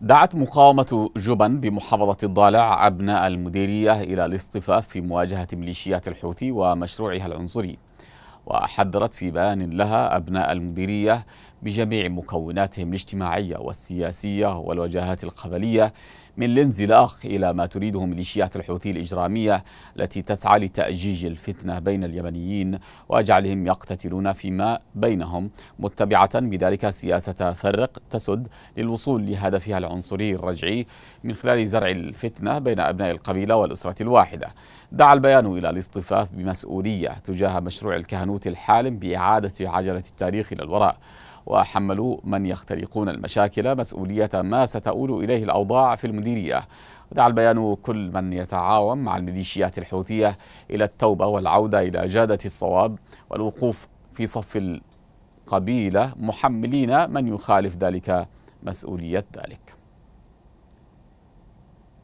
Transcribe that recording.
دعت مقاومة جبن بمحافظة الضالع أبناء المديرية إلى الاصطفاف في مواجهة ميليشيات الحوثي ومشروعها العنصري وحذرت في بيان لها أبناء المديرية بجميع مكوناتهم الاجتماعية والسياسية والوجهات القبلية من الانزلاق إلى ما تريده ميليشيات الحوثي الإجرامية التي تسعى لتأجيج الفتنة بين اليمنيين وجعلهم يقتتلون فيما بينهم متبعة بذلك سياسة فرق تسد للوصول لهدفها العنصري الرجعي من خلال زرع الفتنة بين أبناء القبيلة والأسرة الواحدة دعا البيان إلى الاصطفاف بمسؤولية تجاه مشروع الكهنوت الحالم بإعادة عجلة التاريخ إلى الوراء وحملوا من يخترقون المشاكل مسؤولية ما ستؤول إليه الأوضاع في المديرية ودعا البيان كل من يتعاون مع الميليشيات الحوثية إلى التوبة والعودة إلى جادة الصواب والوقوف في صف القبيلة محملين من يخالف ذلك مسؤولية ذلك